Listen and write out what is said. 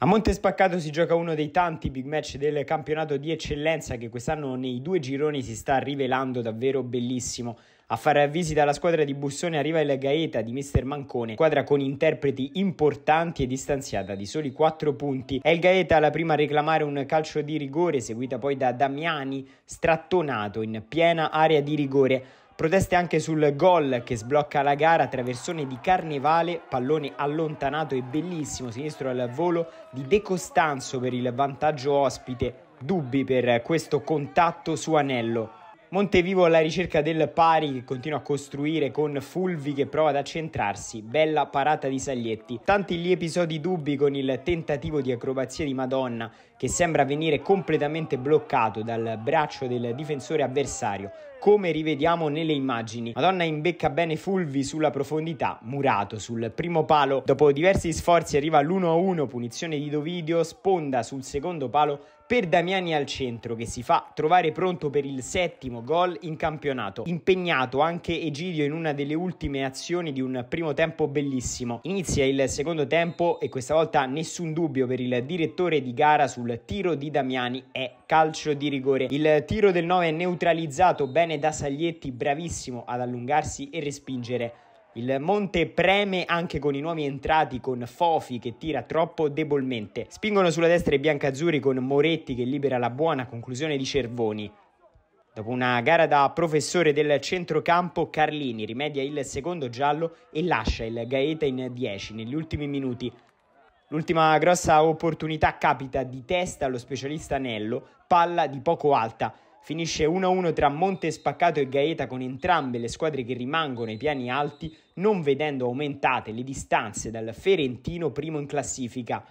A Monte Spaccato si gioca uno dei tanti big match del campionato di eccellenza che quest'anno nei due gironi si sta rivelando davvero bellissimo. A fare visita alla squadra di Bussone arriva il Gaeta di Mister Mancone, squadra con interpreti importanti e distanziata di soli 4 punti. È il Gaeta la prima a reclamare un calcio di rigore, seguita poi da Damiani, strattonato in piena area di rigore. Proteste anche sul gol che sblocca la gara, traversone di Carnevale, pallone allontanato e bellissimo sinistro al volo di De Costanzo per il vantaggio ospite, dubbi per questo contatto su Anello. Montevivo alla ricerca del pari che continua a costruire con Fulvi che prova ad accentrarsi, bella parata di Saglietti. Tanti gli episodi dubbi con il tentativo di acrobazia di Madonna che sembra venire completamente bloccato dal braccio del difensore avversario, come rivediamo nelle immagini. Madonna imbecca bene Fulvi sulla profondità, Murato sul primo palo. Dopo diversi sforzi arriva l'1-1, punizione di Dovidio, sponda sul secondo palo per Damiani al centro che si fa trovare pronto per il settimo gol in campionato. Impegnato anche Egidio in una delle ultime azioni di un primo tempo bellissimo. Inizia il secondo tempo e questa volta nessun dubbio per il direttore di gara sul tiro di Damiani è calcio di rigore. Il tiro del 9 è neutralizzato bene da Saglietti, bravissimo ad allungarsi e respingere il Monte preme anche con i nuovi entrati con Fofi che tira troppo debolmente. Spingono sulla destra i biancazzurri con Moretti che libera la buona conclusione di Cervoni. Dopo una gara da professore del centrocampo, Carlini rimedia il secondo giallo e lascia il Gaeta in 10 negli ultimi minuti. L'ultima grossa opportunità capita di testa allo specialista Nello, palla di poco alta. Finisce 1-1 tra Monte Spaccato e Gaeta con entrambe le squadre che rimangono ai piani alti, non vedendo aumentate le distanze dal Ferentino primo in classifica